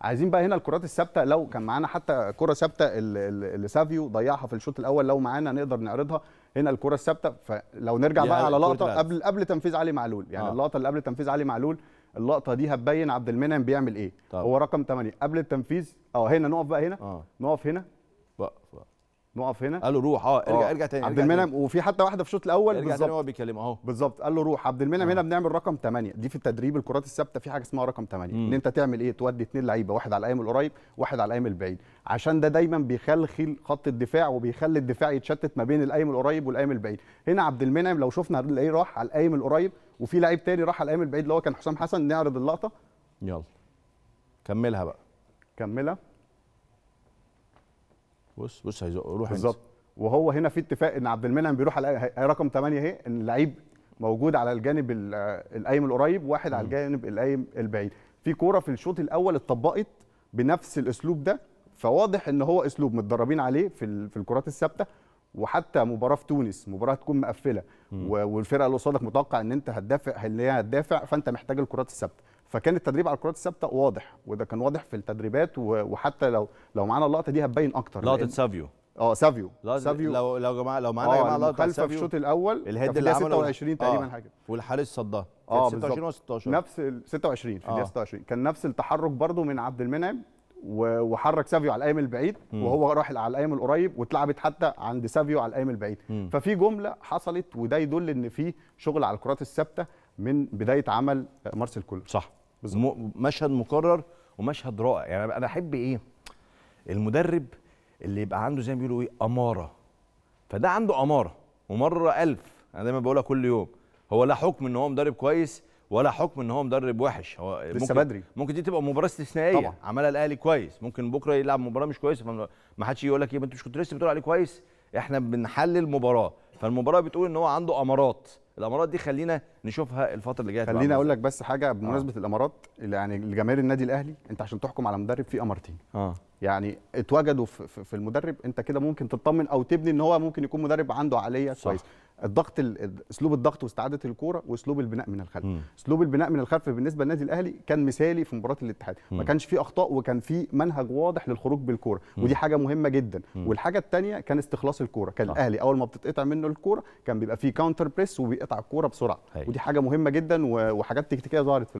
عايزين بقى هنا الكرات الثابته لو كان معانا حتى كره ثابته اللي سافيو ضيعها في الشوط الاول لو معانا نقدر نعرضها هنا الكره الثابته فلو نرجع بقى يعني على لقطه قبل قبل تنفيذ علي معلول يعني آه. اللقطه اللي قبل تنفيذ علي معلول اللقطه دي هتبين عبد المنعم بيعمل ايه طب. هو رقم 8 قبل التنفيذ اه هنا نقف بقى هنا آه. نقف هنا نقف هنا قال له روح اه ارجع آه. ارجع تاني عبد المنعم وفي حتى واحده في الشوط الاول بالظبط هو بيكلمه اهو بالظبط قال له روح عبد المنعم هنا آه. بنعمل رقم 8 دي في التدريب الكرات الثابته في حاجه اسمها رقم 8 ان انت تعمل ايه تودي اثنين لعيبه واحد على الايام القريب واحد على الايام البعيد عشان ده دايما بيخلخل خط الدفاع وبيخلي الدفاع يتشتت ما بين الايام القريب والايام البعيد هنا عبد المنعم لو شفنا ايه راح على الايام القريب وفي لعيب تاني راح على الايام البعيد اللي هو كان حسام حسن نعرض اللقطه يلا كملها بقى كملها بص بص هيزقه روح بالظبط وهو هنا في اتفاق ان عبد المنعم بيروح على رقم 8 اهي ان اللعيب موجود على الجانب القايم القريب واحد على الجانب القايم البعيد في كوره في الشوط الاول اتطبقت بنفس الاسلوب ده فواضح ان هو اسلوب متدربين عليه في في الكرات الثابته وحتى مباراه في تونس مباراه تكون مقفله والفرقه اللي قصادك متوقع ان انت هتدافع هي هتدافع فانت محتاج الكرات الثابته فكان التدريب على الكرات الثابته واضح وده كان واضح في التدريبات وحتى لو لو معانا اللقطه دي هتبين اكتر لقطه سافيو اه سافيو سافيو لو لو جماعه لو معانا جماعه آه، لقطه سافيو في الشوط الاول الهيد اللي عمله 26 آه، تقريبا حاجه والحارس صدها اه 26 ولا 16 نفس ال 26 في آه. الدقيقه 26 كان نفس التحرك برده من عبد المنعم وحرك سافيو على الايام البعيد م. وهو راح على الايام القريب واتلعبت حتى عند سافيو على الايام البعيد م. ففي جمله حصلت وده يدل ان في شغل على الكرات الثابته من بدايه عمل مارسيل كولر صح مشهد مكرر ومشهد رائع يعني انا احب ايه المدرب اللي يبقى عنده زي ما بيقولوا ايه اماره فده عنده اماره ومره ألف انا دايما بقولها كل يوم هو لا حكم ان هو مدرب كويس ولا حكم ان هو مدرب وحش هو لسه ممكن بدري ممكن دي تبقى مباراه استثنائيه طبعا عملها الاهلي كويس ممكن بكره يلعب مباراه مش كويسه فما حدش يقول لك ايه انت مش كنت لسه بتقول عليه كويس احنا بنحلل مباراه فالمباراه بتقول ان هو عنده امارات الامارات دي خلينا نشوفها الفتره اللي جايه خليني اقول لك بس حاجه آه. بمناسبه آه. الامارات يعني لجماهير النادي الاهلي انت عشان تحكم على مدرب في امارتين اه يعني اتوجدوا في المدرب انت كده ممكن تطمن او تبني ان هو ممكن يكون مدرب عنده عقليه كويس الضغط اسلوب الضغط واستعاده الكوره واسلوب البناء من الخلف اسلوب البناء من الخلف بالنسبه للنادي الاهلي كان مثالي في مباراه الاتحاد ما كانش فيه اخطاء وكان فيه منهج واضح للخروج بالكوره ودي حاجه مهمه جدا مم. والحاجه الثانيه كان استخلاص الكوره كان آه. الاهلي اول ما بتتقطع منه الكوره كان بيبقى فيه كاونتر بريس وبيقطع الكوره بسرعه هي. ودي حاجه مهمه جدا وحاجات تكتيكيه ظهرت في